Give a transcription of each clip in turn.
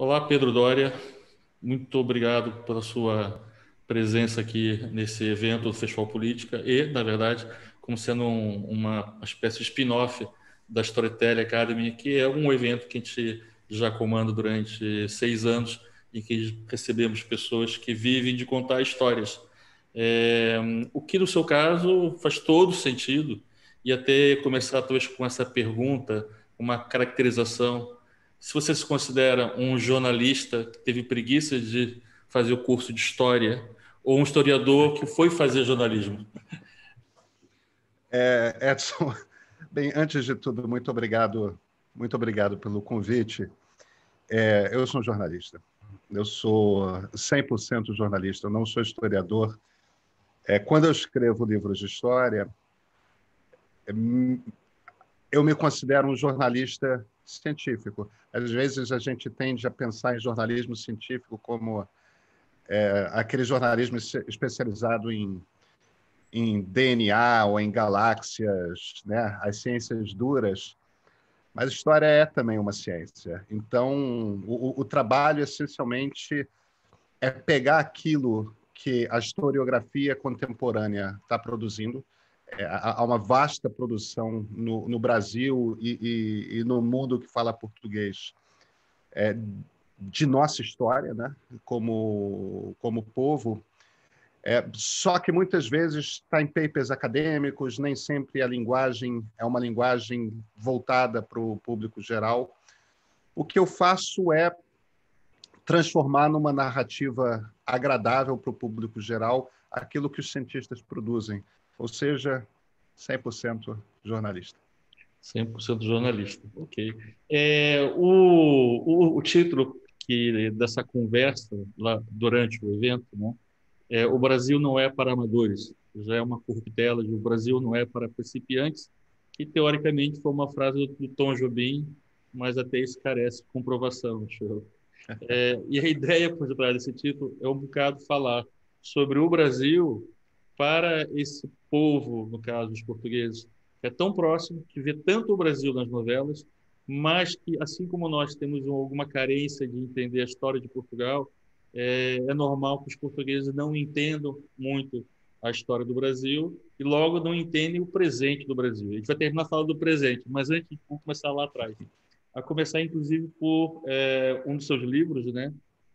Olá, Pedro Dória. Muito obrigado pela sua presença aqui nesse evento do Festival Política e, na verdade, como sendo um, uma espécie de spin-off da Storytelling Academy, que é um evento que a gente já comanda durante seis anos e que recebemos pessoas que vivem de contar histórias. É, o que, no seu caso, faz todo sentido, e até começar talvez com essa pergunta, uma caracterização se você se considera um jornalista que teve preguiça de fazer o curso de história ou um historiador que foi fazer jornalismo? É, Edson, bem, antes de tudo, muito obrigado, muito obrigado pelo convite. É, eu sou jornalista. Eu sou 100% jornalista, eu não sou historiador. É, quando eu escrevo livros de história, é, eu me considero um jornalista científico. Às vezes a gente tende a pensar em jornalismo científico como é, aquele jornalismo especializado em, em DNA ou em galáxias, né? as ciências duras. Mas a história é também uma ciência. Então, o, o trabalho essencialmente é pegar aquilo que a historiografia contemporânea está produzindo é, há uma vasta produção no, no Brasil e, e, e, no mundo que fala português é, de nossa história, né? como, como povo. É, só que muitas vezes está em papers acadêmicos, nem sempre a linguagem é uma linguagem voltada para o público geral. O que eu faço é transformar numa narrativa agradável para o público geral aquilo que os cientistas produzem ou seja, 100% jornalista. 100% jornalista, ok. É, o, o, o, título que, dessa conversa lá durante o evento né, é O Brasil não é para amadores. Já é uma corruptela de O Brasil não é para principiantes, que teoricamente foi uma frase do, Tom Jobim, mas até isso carece de comprovação, acho eu. É, e a ideia por trás desse título é um bocado falar sobre o Brasil para esse povo, no caso os portugueses, é tão próximo, que vê tanto o Brasil nas novelas, mas que, assim como nós temos alguma carência de entender a história de Portugal, é, é, normal que os portugueses não entendam muito a história do Brasil e logo não entendem o presente do Brasil. A gente vai terminar falando do presente, mas antes vamos começar lá atrás. A começar, inclusive, por é, um dos seus livros, né,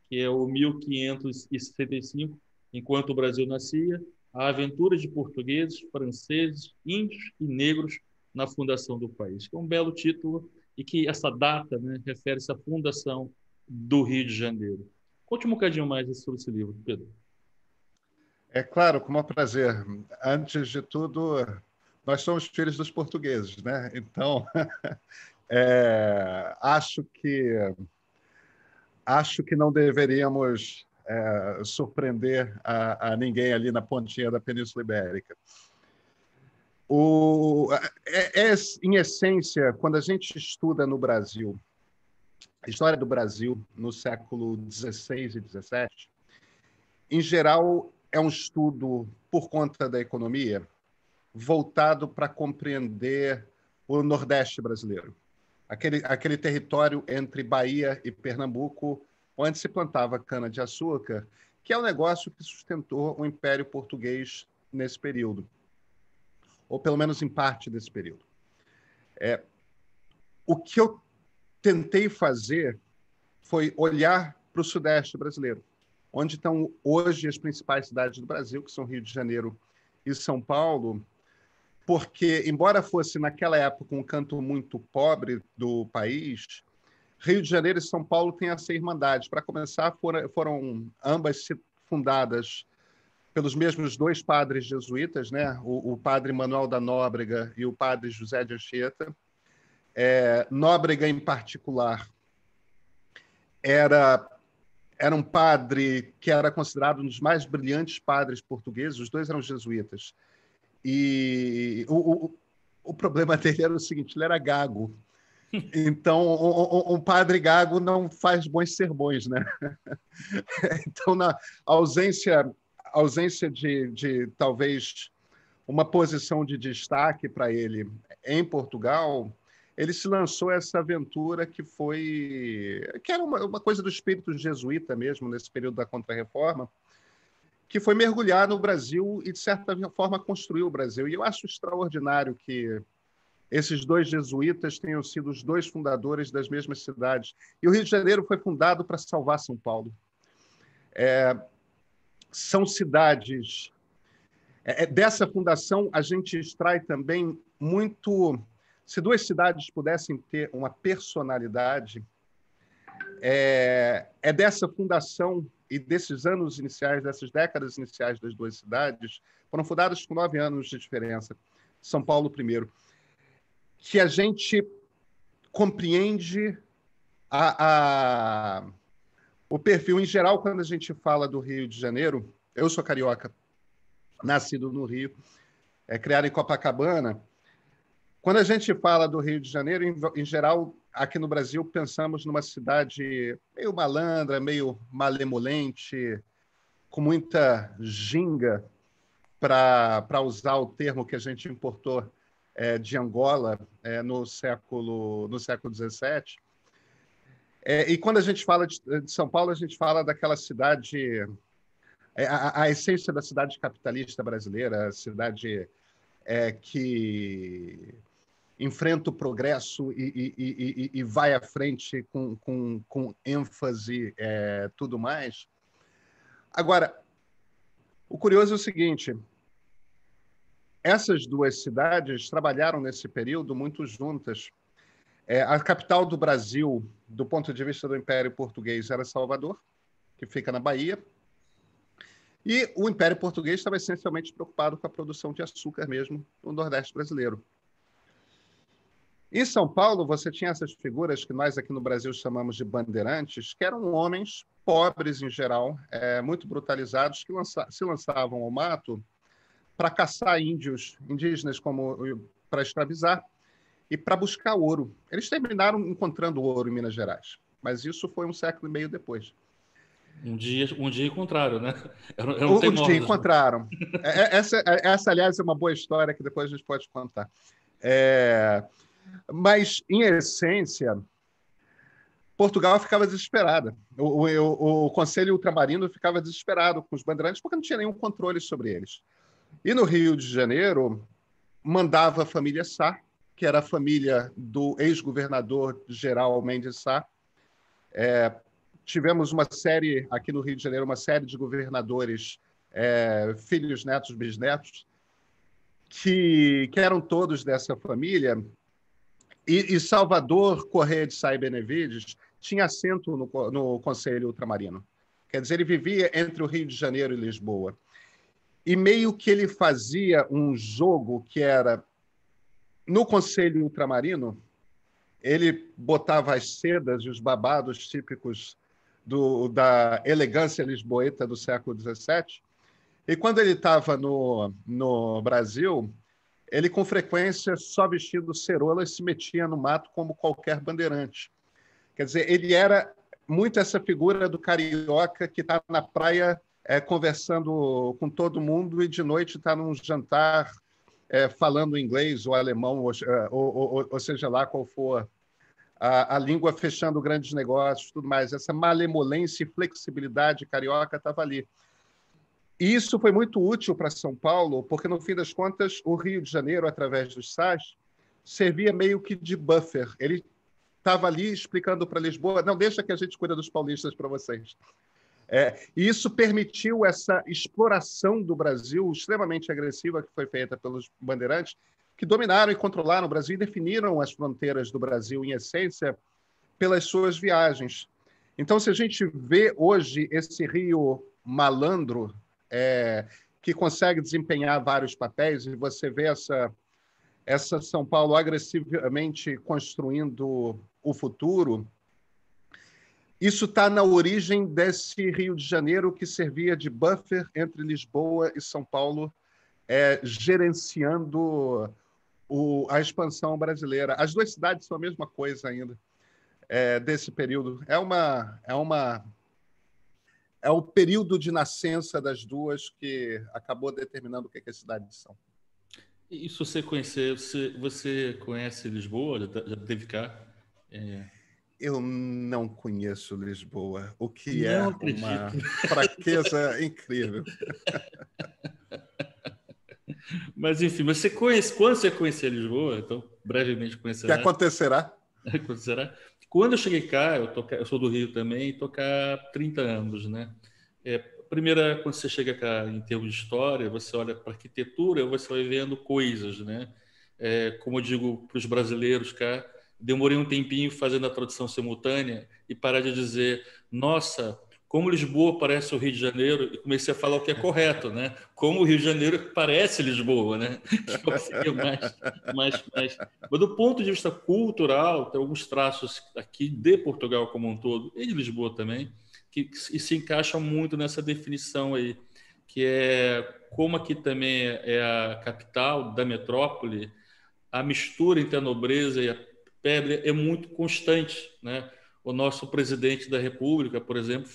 que é o 1565, Enquanto o Brasil Nascia, a aventura de portugueses, franceses, índios e negros na fundação do país. Que é um belo título e que essa data né, refere-se à fundação do Rio de Janeiro. Conte um bocadinho mais sobre esse livro, Pedro. É claro, com um prazer. Antes de tudo, nós somos filhos dos portugueses, né? Então, é, acho que acho que não deveríamos é, surpreender a, a, ninguém ali na pontinha da Península Ibérica. O, é, é, é, em essência, quando a gente estuda no Brasil, a história do Brasil no século XVI e XVII, em geral, é um estudo, por conta da economia, voltado para compreender o Nordeste brasileiro. Aquele, aquele território entre Bahia e Pernambuco, onde se plantava cana-de-açúcar, que é o negócio que sustentou o Império Português nesse período, ou pelo menos em parte desse período. É, o que eu tentei fazer foi olhar para o Sudeste brasileiro, onde estão hoje as principais cidades do Brasil, que são Rio de Janeiro e São Paulo, porque, embora fosse naquela época um canto muito pobre do país, Rio de Janeiro e São Paulo têm essa irmandade. Para começar, foram, foram ambas fundadas pelos mesmos dois padres jesuítas, né? o, o padre Manuel da Nóbrega e o padre José de Anchieta. É, Nóbrega, em particular, era, era um padre que era considerado um dos mais brilhantes padres portugueses, os dois eram jesuítas. E o, o, o problema dele era o seguinte: ele era gago. Então, um, um, padre gago não faz bons sermões, né? Então, na ausência, ausência de, de talvez uma posição de destaque para ele em Portugal, ele se lançou essa aventura que foi que era uma, uma coisa do espírito jesuíta mesmo nesse período da Contra-Reforma, que foi mergulhar no Brasil e de certa forma construir o Brasil. E eu acho extraordinário que esses dois jesuítas tenham sido os dois fundadores das mesmas cidades. E o Rio de Janeiro foi fundado para salvar São Paulo. É, são cidades. É, é, dessa fundação, a gente extrai também muito. Se duas cidades pudessem ter uma personalidade, é, é dessa fundação e desses anos iniciais, dessas décadas iniciais das duas cidades, foram fundadas com nove anos de diferença. São Paulo primeiro que a gente compreende a, a, o perfil em geral quando a gente fala do Rio de Janeiro. Eu sou carioca, nascido no Rio, é, criado em Copacabana. Quando a gente fala do Rio de Janeiro, em, em geral, aqui no Brasil, pensamos numa cidade meio malandra, meio malemolente, com muita ginga, para usar o termo que a gente importou é, de Angola é, no século no século 17. É, e quando a gente fala de, de, São Paulo, a gente fala daquela cidade, é, a, a essência da cidade capitalista brasileira, a cidade é, que enfrenta o progresso e, e, e, e, vai à frente com, com, com ênfase é, tudo mais. Agora, o curioso é o seguinte: essas duas cidades trabalharam nesse período muito juntas. É, a capital do Brasil, do ponto de vista do Império Português, era Salvador, que fica na Bahia. E o Império Português estava essencialmente preocupado com a produção de açúcar mesmo no Nordeste brasileiro. Em São Paulo, você tinha essas figuras que nós aqui no Brasil chamamos de bandeirantes, que eram homens pobres em geral, é, muito brutalizados, que lança se lançavam ao mato para caçar índios indígenas como para escravizar e para buscar ouro. Eles terminaram encontrando ouro em Minas Gerais, mas isso foi um século e meio depois. Um dia, um dia encontraram, né? Eu, eu um, um dia né? encontraram. É, é, essa, é, essa, aliás, é uma boa história que depois a gente pode contar. É... Mas, em essência, Portugal ficava desesperada. O, o, o, Conselho Ultramarino ficava desesperado com os bandeirantes porque não tinha nenhum controle sobre eles. E no Rio de Janeiro, mandava a família Sá, que era a família do ex-governador geral Mendes Sá. É, tivemos uma série, aqui no Rio de Janeiro, uma série de governadores, é, filhos, netos, bisnetos, que, que eram todos dessa família. E, e Salvador Correia de Sá e Benevides tinha assento no, no Conselho Ultramarino. Quer dizer, ele vivia entre o Rio de Janeiro e Lisboa e meio que ele fazia um jogo que era no Conselho Ultramarino, ele botava as sedas e os babados típicos do, da elegância lisboeta do século XVII. E quando ele estava no, no Brasil, ele com frequência, só vestido cerola, se metia no mato como qualquer bandeirante. Quer dizer, ele era muito essa figura do carioca que está na praia é, conversando com todo mundo e de noite está num jantar é, falando inglês ou alemão, é, ou, ou, ou, seja lá qual for a, a, língua, fechando grandes negócios, tudo mais. Essa malemolência e flexibilidade carioca estava ali. E isso foi muito útil para São Paulo, porque no fim das contas, o Rio de Janeiro, através dos SAS, servia meio que de buffer. Ele estava ali explicando para Lisboa: não, deixa que a gente cuida dos paulistas para vocês. É, e isso permitiu essa exploração do Brasil extremamente agressiva que foi feita pelos bandeirantes, que dominaram e controlaram o Brasil e definiram as fronteiras do Brasil, em essência, pelas suas viagens. Então, se a gente vê hoje esse Rio malandro, é, que consegue desempenhar vários papéis, e você vê essa, essa São Paulo agressivamente construindo o futuro, isso está na origem desse Rio de Janeiro que servia de buffer entre Lisboa e São Paulo, é, gerenciando o, a expansão brasileira. As duas cidades são a mesma coisa ainda é, desse período. É uma é uma é o período de nascença das duas que acabou determinando o que, é que as cidades são. E se você conhecer, você, você conhece Lisboa? Já, já teve cá? É... Eu não conheço Lisboa, o que é não é acredito. uma fraqueza incrível. Mas enfim, você conhece, quando você conhecer Lisboa, então brevemente conhecerá. Que né? acontecerá? acontecerá. Quando eu cheguei cá, eu, eu sou do Rio também, tocar 30 anos, né? É, primeira, quando você chega cá em termos de história, você olha para arquitetura, você vai vendo coisas, né? É, como eu digo para os brasileiros cá, demorei um tempinho fazendo a tradução simultânea e parar de dizer, nossa, como Lisboa parece o Rio de Janeiro, e comecei a falar o que é correto, né? Como o Rio de Janeiro parece Lisboa, né? mais, mais, mais. Mas do ponto de vista cultural, tem alguns traços aqui de Portugal como um todo, e de Lisboa também, que, que se encaixa muito nessa definição aí, que é como aqui também é, é a capital da metrópole, a mistura entre a nobreza e a Pebre é muito constante. Né? O nosso presidente da República, por exemplo,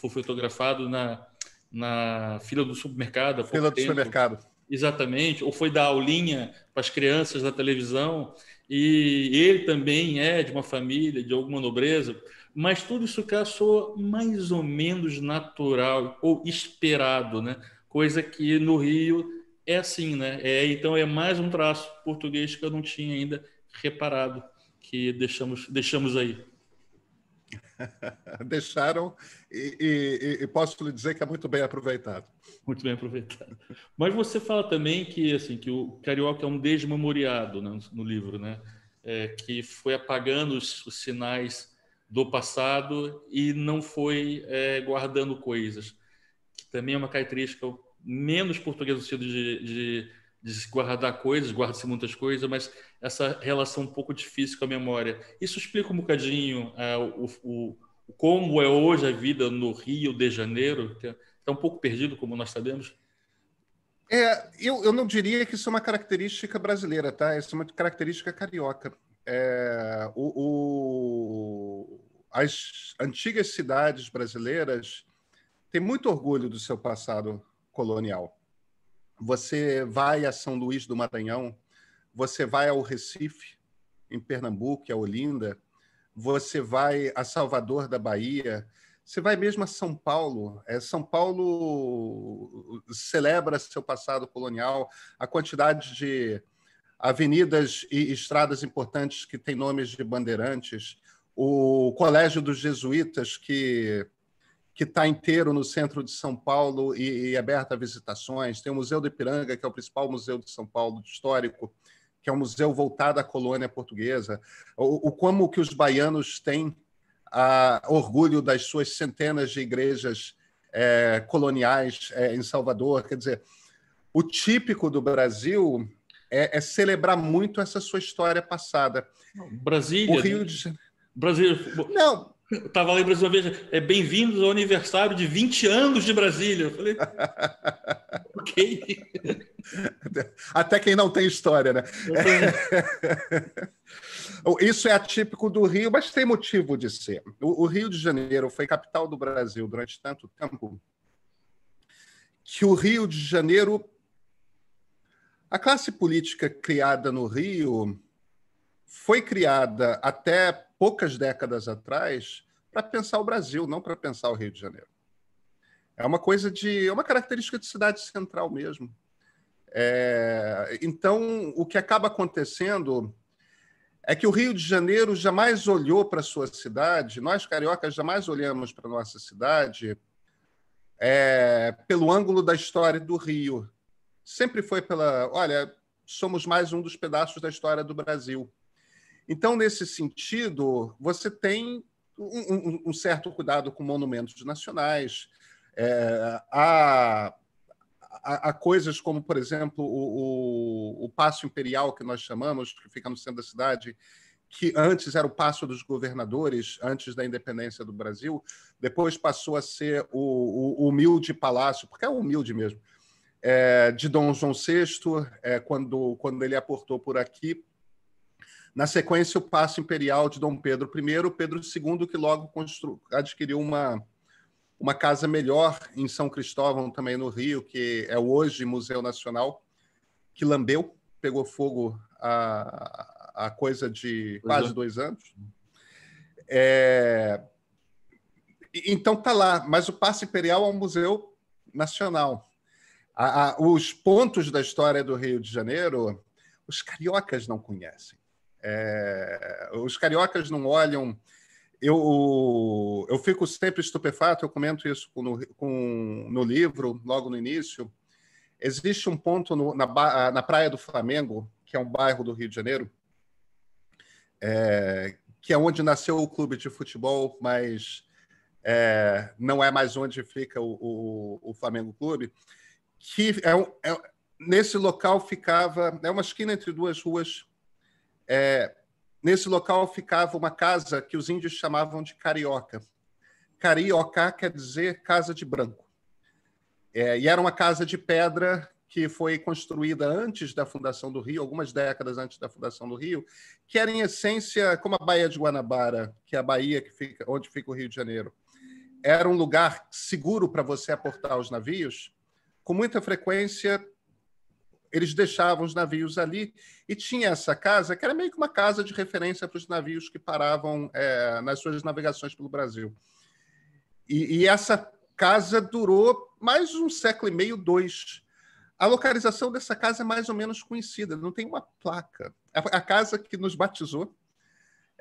foi, fotografado na, na fila do supermercado. Fila do tempo. supermercado. Exatamente, ou foi dar aulinha para as crianças da televisão, e ele também é de uma família, de alguma nobreza, mas tudo isso cá soa mais ou menos natural ou esperado, né? coisa que no Rio é assim, né? É, então é mais um traço português que eu não tinha ainda reparado que deixamos, deixamos aí? Deixaram e, e, e, posso lhe dizer que é muito bem aproveitado. Muito bem aproveitado. Mas você fala também que assim que o carioca é um desmemoriado né, no livro, né? É, que foi apagando os, os, sinais do passado e não foi é, guardando coisas, que também é uma característica menos portuguesa no sentido de, de, de guardar coisas, guarda-se muitas coisas, mas essa relação um pouco difícil com a memória. Isso explica um bocadinho é, o, o, como é hoje a vida no Rio de Janeiro? Está um pouco perdido, como nós sabemos? É, eu, eu não diria que isso é uma característica brasileira, tá? Isso é uma característica carioca. É, o, o, as antigas cidades brasileiras têm muito orgulho do seu passado colonial. Você vai a São Luís do Maranhão, você vai ao Recife, em Pernambuco, a Olinda, você vai a Salvador da Bahia, você vai mesmo a São Paulo. É, São Paulo uh, uh, celebra seu passado colonial, a quantidade de avenidas e estradas importantes que têm nomes de bandeirantes, o Colégio dos Jesuítas, que que está inteiro no centro de São Paulo e, e aberto a visitações. Tem o Museu do Ipiranga, que é o principal museu de São Paulo histórico, que é um museu voltado à colônia portuguesa, o, o como que os baianos têm a, ah, orgulho das suas centenas de igrejas é, coloniais é, em Salvador. Quer dizer, o típico do Brasil é, é celebrar muito essa sua história passada. Brasília. O Rio de Janeiro. Brasília. Não, Estava lá em Brasília uma vez, é bem-vindos ao aniversário de 20 anos de Brasília. Eu falei, ok. Até quem não tem história, né? Isso é atípico do Rio, mas tem motivo de ser. O Rio de Janeiro foi capital do Brasil durante tanto tempo que o Rio de Janeiro. A classe política criada no Rio foi criada até poucas décadas atrás para pensar o Brasil, não para pensar o Rio de Janeiro. É uma coisa de. É uma característica de cidade central mesmo. É, então, o que acaba acontecendo é que o Rio de Janeiro jamais olhou para a sua cidade, nós cariocas jamais olhamos para a nossa cidade é, pelo ângulo da história do Rio. Sempre foi pela, olha, somos mais um dos pedaços da história do Brasil. Então, nesse sentido, você tem um, um, um certo cuidado com monumentos nacionais. É, a, coisas como, por exemplo, o, o, o Passo Imperial, que nós chamamos, que fica no centro da cidade, que antes era o Passo dos Governadores, antes da independência do Brasil, depois passou a ser o, o humilde palácio, porque é humilde mesmo, é, de Dom João VI, é, quando, quando ele aportou por aqui. Na sequência, o Passo Imperial de Dom Pedro I, Pedro II, que logo adquiriu uma uma casa melhor em São Cristóvão, também no Rio, que é hoje Museu Nacional, que lambeu, pegou fogo a, a coisa de quase é. dois anos. É... Então tá lá, mas o Passe Imperial é um museu nacional. A, a, os pontos da história do Rio de Janeiro, os cariocas não conhecem. É... Os cariocas não olham eu, eu fico sempre estupefato, eu comento isso no, com, no livro, logo no início. Existe um ponto no, na, na Praia do Flamengo, que é um bairro do Rio de Janeiro, é, que é onde nasceu o clube de futebol, mas é, não é mais onde fica o, o, o Flamengo Clube, que é, é, nesse local ficava, é uma esquina entre duas ruas, é, Nesse local ficava uma casa que os índios chamavam de carioca. Carioca quer dizer casa de branco. É, e era uma casa de pedra que foi construída antes da fundação do Rio, algumas décadas antes da fundação do Rio, que era em essência como a Baía de Guanabara, que é a baía que fica, onde fica o Rio de Janeiro. Era um lugar seguro para você aportar os navios. Com muita frequência, eles deixavam os navios ali e tinha essa casa que era meio que uma casa de referência para os navios que paravam é, nas suas navegações pelo Brasil. E, e, essa casa durou mais um século e meio, dois. A localização dessa casa é mais ou menos conhecida, não tem uma placa. a, a casa que nos batizou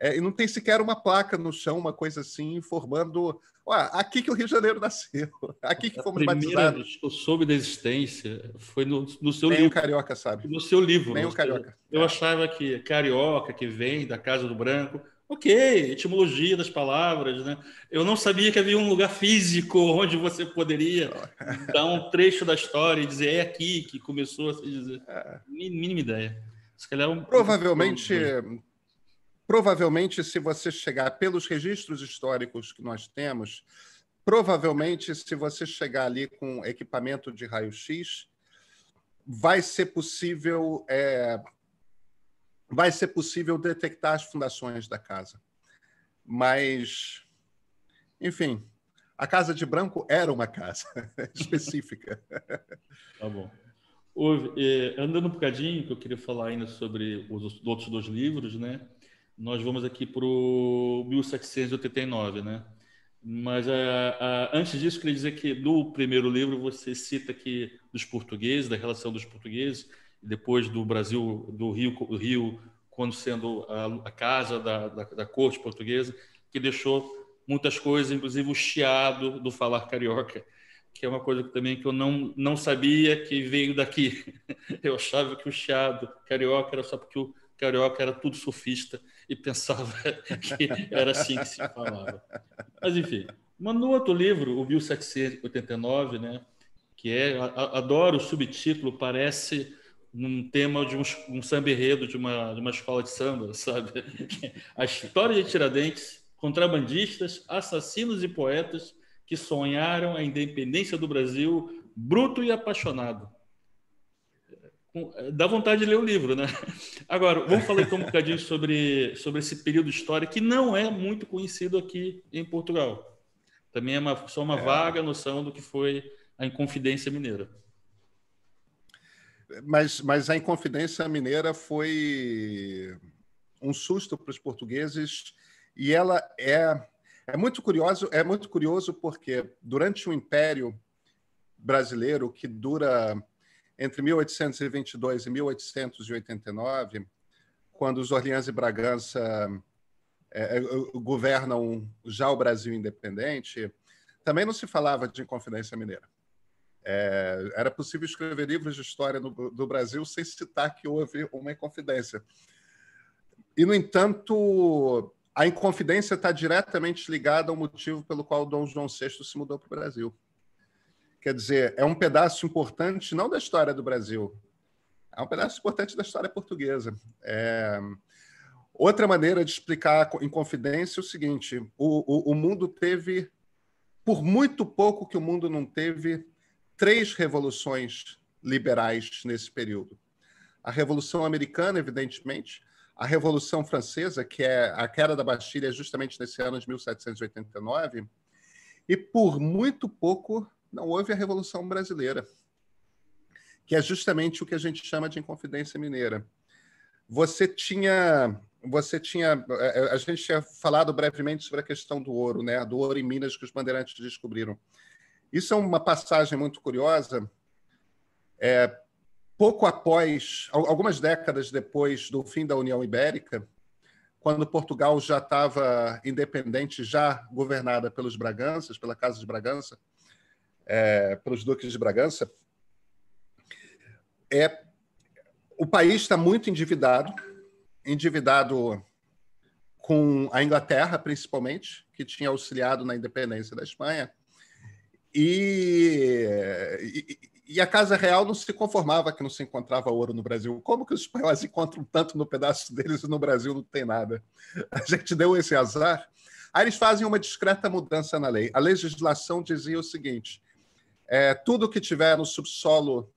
é, e não tem sequer uma placa no chão, uma coisa assim, informando. aqui que o Rio de Janeiro nasceu, aqui que fomos primeira batizados. Que eu soube da existência foi no, no seu Nem livro. Nem o Carioca sabe. No seu livro. Nem o Carioca. Eu, eu é. achava que Carioca, que vem da Casa do Branco, ok, etimologia das palavras, né? Eu não sabia que havia um lugar físico onde você poderia dar um trecho da história e dizer é aqui que começou a se dizer. É. Mínima ideia. Se calhar é um... Provavelmente. Um provavelmente, se você chegar pelos registros históricos que nós temos, provavelmente, se você chegar ali com equipamento de raio-x, vai ser possível é, vai ser possível detectar as fundações da casa. Mas, enfim, a casa de branco era uma casa específica. tá bom. Houve, eh, andando um bocadinho, que eu queria falar ainda sobre os outros dois livros, né? nós vamos aqui para o 1789, né? Mas a, é, a, é, antes disso, queria dizer que no primeiro livro você cita que dos portugueses, da relação dos portugueses, depois do Brasil, do Rio, do Rio quando sendo a, a casa da, da, da, corte portuguesa, que deixou muitas coisas, inclusive o chiado do falar carioca, que é uma coisa que, também que eu não, não sabia que veio daqui. Eu achava que o chiado carioca era só porque o carioca era tudo sofista e pensava que era assim que se falava. Mas, enfim. Mas no outro livro, o 1789, né, que é, adoro o subtítulo, parece um tema de um, um samba enredo de uma, de uma escola de samba, sabe? A história de Tiradentes, contrabandistas, assassinos e poetas que sonharam a independência do Brasil, bruto e apaixonado. Eh, dá vontade de ler o livro, né? Agora, vamos falar então um bocadinho sobre, sobre esse período histórico que não é muito conhecido aqui em Portugal. Também é uma, só uma é. vaga noção do que foi a Inconfidência Mineira. Mas, mas a Inconfidência Mineira foi um susto para os portugueses e ela é, é muito curioso, é muito curioso porque durante o Império brasileiro que dura entre 1822 e 1889, quando os Orleans e Bragança é, é governam já o Brasil independente, também não se falava de Inconfidência Mineira. É, era possível escrever livros de história no, do Brasil sem citar que houve uma Inconfidência. E, no entanto, a Inconfidência está diretamente ligada ao motivo pelo qual Dom João VI se mudou para o Brasil. Quer dizer, é um pedaço importante não da história do Brasil, é um pedaço importante da história portuguesa. É... Outra maneira de explicar em confidência é o seguinte: o, o, o mundo teve, por muito pouco que o mundo não teve, três revoluções liberais nesse período. A Revolução Americana, evidentemente, a Revolução Francesa, que é a queda da Bastilha é justamente nesse ano de 1789, e por muito pouco não houve a Revolução Brasileira, que é justamente o que a gente chama de Inconfidência Mineira. Você tinha. Você tinha. É, é, a gente tinha falado brevemente sobre a questão do ouro, né? Do ouro em Minas que os bandeirantes descobriram. Isso é uma passagem muito curiosa. É, pouco após, algumas décadas depois do fim da União Ibérica, quando Portugal já estava independente, já governada pelos Braganças, pela Casa de Bragança, é, pelos Duques de Bragança, é o país está muito endividado, endividado com a Inglaterra, principalmente, que tinha auxiliado na independência da Espanha, e, e, e, a Casa Real não se conformava que não se encontrava ouro no Brasil. Como que os espanhóis encontram tanto no pedaço deles e no Brasil não tem nada? A gente deu esse azar. Aí eles fazem uma discreta mudança na lei. A legislação dizia o seguinte: é, tudo que tiver no subsolo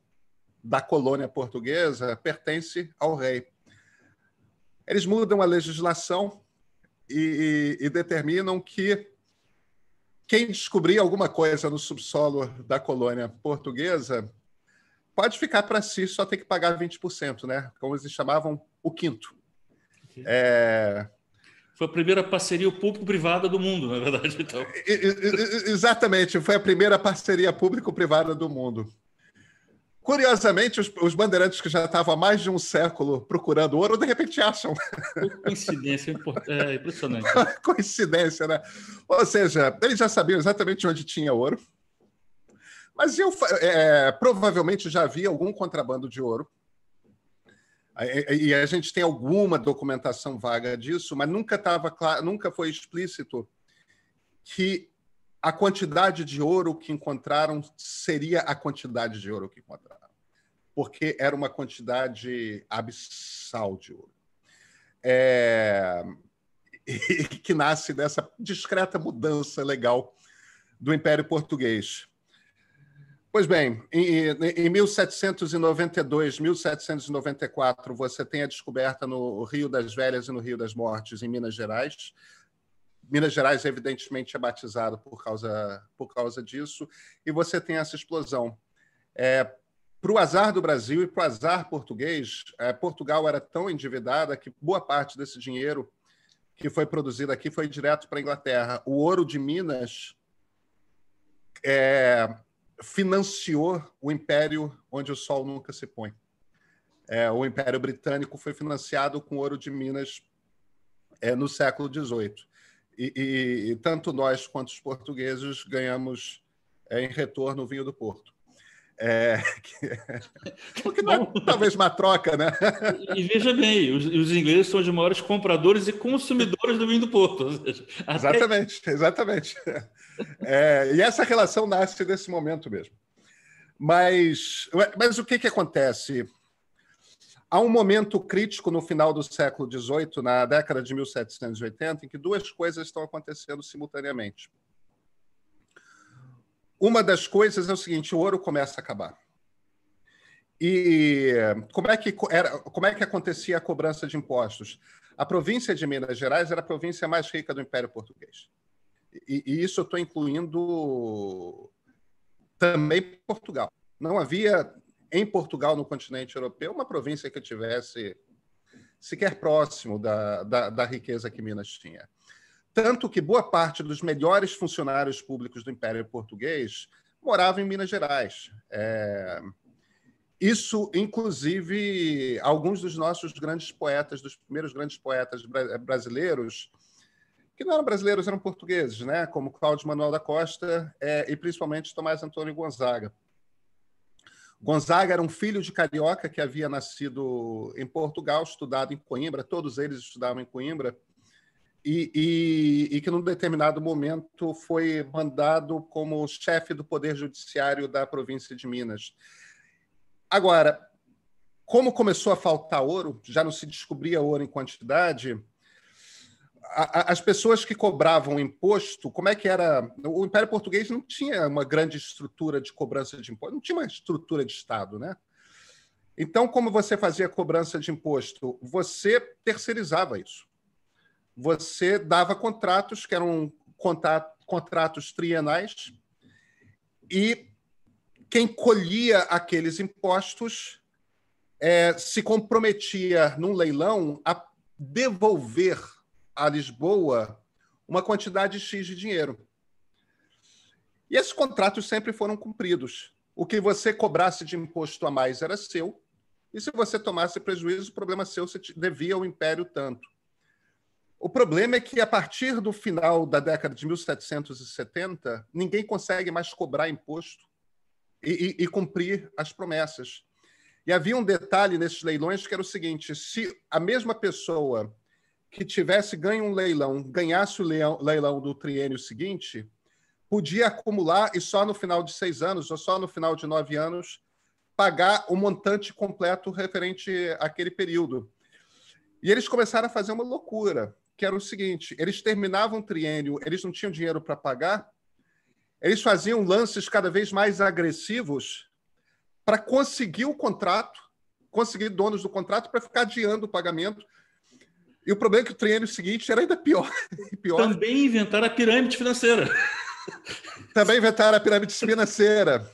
da colônia portuguesa pertence ao rei. Eles mudam a legislação e, e, e determinam que quem descobrir alguma coisa no subsolo da colônia portuguesa pode ficar para si, só tem que pagar 20%, né? Como eles chamavam, o quinto. É, foi a primeira parceria público-privada do mundo, na verdade. Então. É, exatamente, foi a primeira parceria público-privada do mundo. Curiosamente, os, os, bandeirantes que já estavam há mais de um século procurando ouro, de repente acham. Coincidência é, é impressionante. Coincidência, né? Ou seja, eles já sabiam exatamente onde tinha ouro. Mas eu, é, provavelmente já havia algum contrabando de ouro. E a gente tem alguma documentação vaga disso, mas nunca estava claro, nunca foi explícito que a quantidade de ouro que encontraram seria a quantidade de ouro que encontraram, porque era uma quantidade abissal de ouro. É... que nasce dessa discreta mudança legal do Império Português. Pois bem, em 1792, 1794, você tem a descoberta no Rio das Velhas e no Rio das Mortes, em Minas Gerais. Minas Gerais, evidentemente, é batizado por causa, por causa disso, e você tem essa explosão. É, para o azar do Brasil e para o azar português, é, Portugal era tão endividada que boa parte desse dinheiro que foi produzido aqui foi direto para a Inglaterra. O ouro de Minas é, financiou o império onde o sol nunca se põe. É, o Império Britânico foi financiado com ouro de Minas é, no século XVIII. E, e, e, tanto nós quanto os portugueses ganhamos é, em retorno o vinho do Porto. É, Porque não, é talvez uma troca, né? E, veja bem, os, os, ingleses são os maiores compradores e consumidores do vinho do Porto. Seja, até... Exatamente, exatamente. É, e essa relação nasce desse momento mesmo. Mas, mas o que, que acontece? Há um momento crítico no final do século XVIII, na década de 1780, em que duas coisas estão acontecendo simultaneamente. Uma das coisas é o seguinte: o ouro começa a acabar. E como é que era, como é que acontecia a cobrança de impostos? A província de Minas Gerais era a província mais rica do Império Português. E, e isso eu estou incluindo também Portugal. Não havia em Portugal, no continente europeu, uma província que tivesse sequer próximo da, da, da riqueza que Minas tinha. Tanto que boa parte dos melhores funcionários públicos do Império Português morava em Minas Gerais. É... Isso, inclusive, alguns dos nossos grandes poetas, dos primeiros grandes poetas eh, brasileiros, que não eram brasileiros, eram portugueses, né? como Cláudio Manuel da Costa é, e principalmente Tomás Antônio Gonzaga. Gonzaga era um filho de carioca que havia nascido em Portugal, estudado em Coimbra, todos eles estudavam em Coimbra, e, e, e, que, num determinado momento, foi mandado como chefe do Poder Judiciário da província de Minas. Agora, como começou a faltar ouro, já não se descobria ouro em quantidade, a, a, as pessoas que cobravam imposto, como é que era? O Império Português não tinha uma grande estrutura de cobrança de imposto, não tinha uma estrutura de Estado, né? Então, como você fazia cobrança de imposto? Você terceirizava isso você dava contratos, que eram contratos trienais, e quem colhia aqueles impostos é, se comprometia num leilão a devolver a Lisboa uma quantidade X de dinheiro. E esses contratos sempre foram cumpridos. O que você cobrasse de imposto a mais era seu, e se você tomasse prejuízo, o problema seu, você devia ao império tanto. O problema é que, a partir do final da década de 1770, ninguém consegue mais cobrar imposto e, e, e cumprir as promessas. E havia um detalhe nesses leilões que era o seguinte: se a mesma pessoa que tivesse ganho um leilão ganhasse o leilão do triênio seguinte, podia acumular e só no final de seis anos ou só no final de nove anos pagar o montante completo referente àquele período. E eles começaram a fazer uma loucura que era o seguinte: eles terminavam o triênio, eles não tinham dinheiro para pagar, eles faziam lances cada vez mais agressivos para conseguir o contrato, conseguir donos do contrato para ficar adiando o pagamento. E o problema é que o triênio seguinte era ainda pior. pior. Também inventaram a pirâmide financeira. Também inventaram a pirâmide financeira.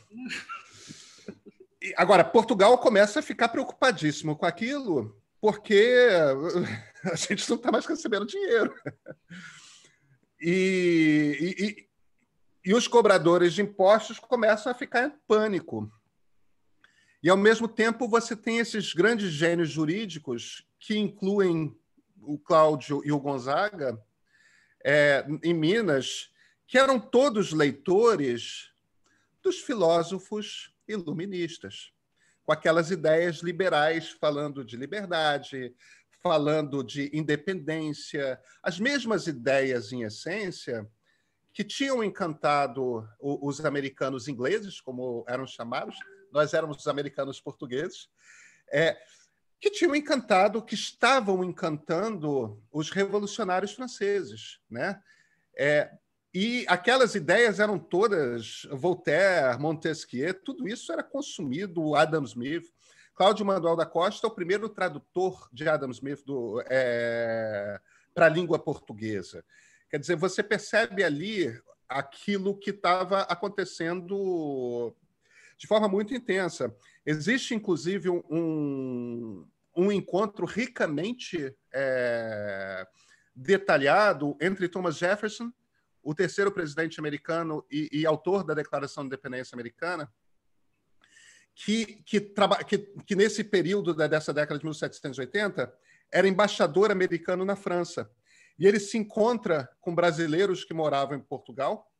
Agora, Portugal começa a ficar preocupadíssimo com aquilo, porque a gente não está mais recebendo dinheiro. E, e, e, os cobradores de impostos começam a ficar em pânico. E, ao mesmo tempo, você tem esses grandes gênios jurídicos, que incluem o Cláudio e o Gonzaga, é, em Minas, que eram todos leitores dos filósofos iluministas, com aquelas ideias liberais falando de liberdade, falando de independência, as mesmas ideias em essência que tinham encantado os americanos ingleses, como eram chamados, nós éramos os americanos portugueses, é, que tinham encantado, que estavam encantando os revolucionários franceses, né? É, e aquelas ideias eram todas Voltaire, Montesquieu, tudo isso era consumido, Adam Smith. Cláudio Manuel da Costa é o primeiro tradutor de Adam Smith é, para a língua portuguesa. Quer dizer, você percebe ali aquilo que estava acontecendo de forma muito intensa. Existe, inclusive, um, um encontro ricamente é, detalhado entre Thomas Jefferson, o terceiro presidente americano e, e autor da Declaração de Independência Americana, que, que, que, que nesse período da, dessa década de 1780 era embaixador americano na França. E ele se encontra com brasileiros que moravam em Portugal,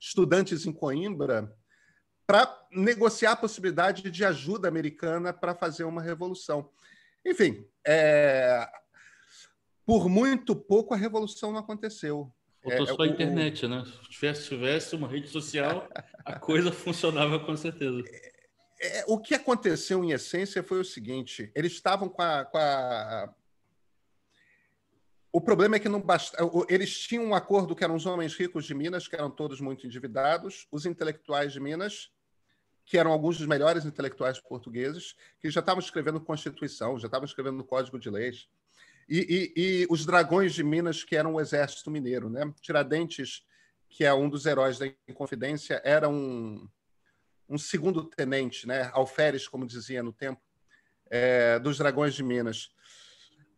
estudantes em Coimbra, para negociar a possibilidade de ajuda americana para fazer uma revolução. Enfim, é... por muito pouco a revolução não aconteceu. É, Faltou é, só a internet, o... né? Se tivesse, tivesse uma rede social, a coisa funcionava com certeza. É, é, o que aconteceu, em essência, foi o seguinte: eles estavam com a, com a... O problema é que não basta... eles tinham um acordo que eram os homens ricos de Minas, que eram todos muito endividados, os intelectuais de Minas, que eram alguns dos melhores intelectuais portugueses, que já estavam escrevendo Constituição, já estavam escrevendo Código de Leis, e, e, e, os Dragões de Minas, que eram o exército mineiro. Né? Tiradentes, que é um dos heróis da Inconfidência, era um, um segundo tenente, né? alferes, como dizia no tempo, é, dos Dragões de Minas.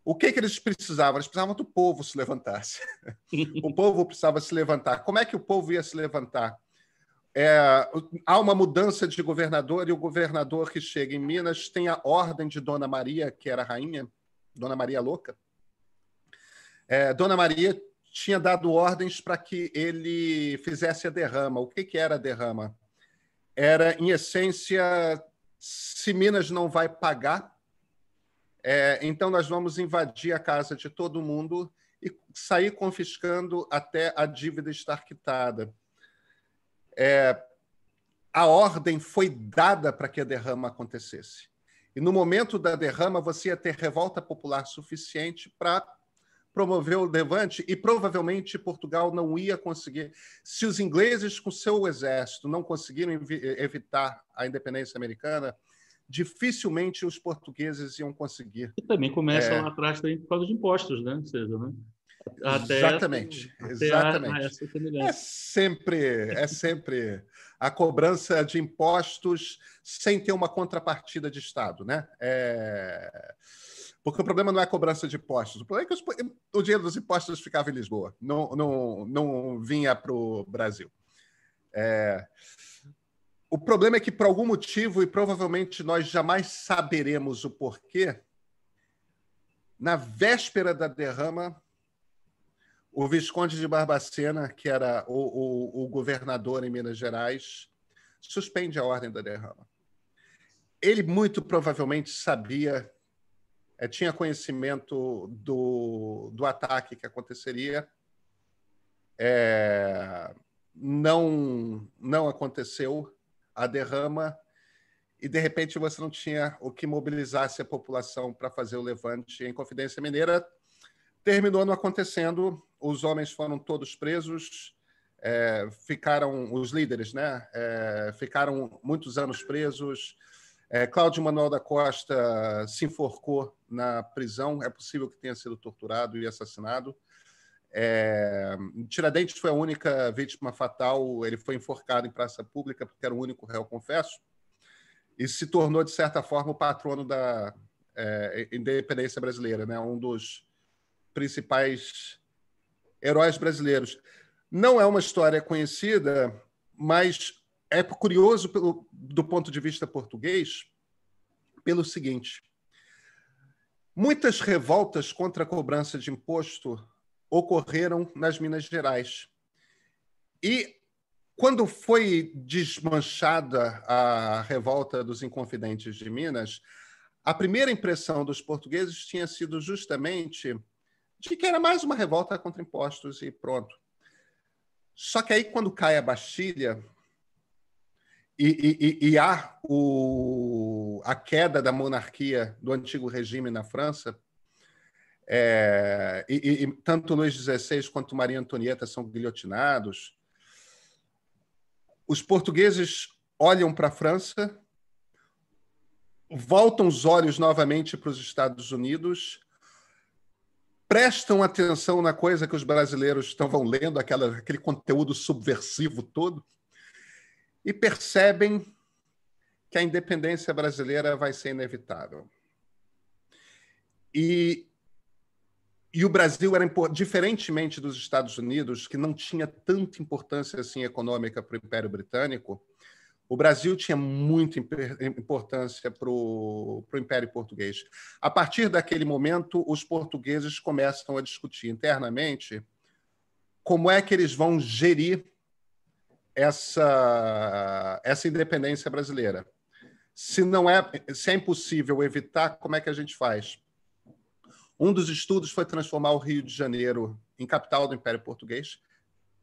O que, que eles precisavam? Eles precisavam do povo se levantasse. o povo precisava se levantar. Como é que o povo ia se levantar? É, há uma mudança de governador e o governador que chega em Minas tem a ordem de Dona Maria, que era rainha, Dona Maria Louca, é, Dona Maria tinha dado ordens para que ele fizesse a derrama. O que, que era a derrama? Era, em essência, se Minas não vai pagar, é, então nós vamos invadir a casa de todo mundo e sair confiscando até a dívida estar quitada. É, a ordem foi dada para que a derrama acontecesse. E no momento da derrama, você ia ter revolta popular suficiente para promover o levante e provavelmente Portugal não ia conseguir. Se os ingleses, com seu exército, não conseguiram eh, evitar a independência americana, dificilmente os portugueses iam conseguir. E também começa é... lá atrás também por causa de impostos, né? Ou seja, né? Até exatamente, essa, exatamente. a, é sempre, é sempre a cobrança de impostos sem ter uma contrapartida de Estado, né? É... Porque o problema não é a cobrança de impostos, o problema é que os, o dinheiro dos impostos ficava em Lisboa, não, não, não vinha para o Brasil. É... O problema é que, por algum motivo, e provavelmente nós jamais saberemos o porquê, na véspera da derrama, o Visconde de Barbacena, que era o, o, o governador em Minas Gerais, suspende a ordem da derrama. Ele muito provavelmente sabia, é, tinha conhecimento do, do ataque que aconteceria. É, não, não aconteceu a derrama e de repente você não tinha o que mobilizasse a população para fazer o levante em Confidência Mineira. Terminou não acontecendo, os homens foram todos presos, é, ficaram os líderes, né? É, ficaram muitos anos presos. É, Cláudio Manuel da Costa se enforcou na prisão. É possível que tenha sido torturado e assassinado. É, Tiradentes foi a única vítima fatal. Ele foi enforcado em praça pública porque era o único réu confesso e se tornou de certa forma o patrono da é, independência brasileira, né? Um dos principais heróis brasileiros. Não é uma história conhecida, mas é curioso pelo, do ponto de vista português pelo seguinte: muitas revoltas contra a cobrança de imposto ocorreram nas Minas Gerais. E quando foi desmanchada a revolta dos Inconfidentes de Minas, a primeira impressão dos portugueses tinha sido justamente de que era mais uma revolta contra impostos e pronto. Só que aí, quando cai a Bastilha e, e, e há o, a queda da monarquia do antigo regime na França, é, e, e, tanto Luís XVI quanto Maria Antonieta são guilhotinados, os portugueses olham para a França, voltam os olhos novamente para os Estados Unidos prestam atenção na coisa que os brasileiros estão lendo, aquela, aquele conteúdo subversivo todo, e percebem que a independência brasileira vai ser inevitável. E, e o Brasil era diferentemente dos Estados Unidos, que não tinha tanta importância assim econômica para o Império Britânico, o Brasil tinha muita importância para o Império Português. A partir daquele momento, os portugueses começam a discutir internamente como é que eles vão gerir essa, essa independência brasileira. Se não é, se é impossível evitar, como é que a gente faz? Um dos estudos foi transformar o Rio de Janeiro em capital do Império Português.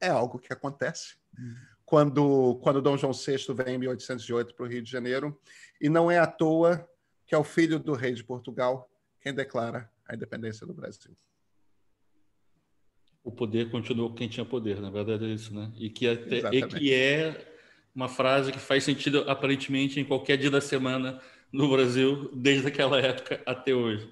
É algo que acontece. Hum quando, quando Dom João VI vem em 1808 para o Rio de Janeiro, e não é à toa que é o filho do rei de Portugal quem declara a independência do Brasil. O poder continuou com quem tinha poder, na verdade é isso, né? E que, é até, e que é uma frase que faz sentido aparentemente em qualquer dia da semana no Brasil, desde aquela época até hoje.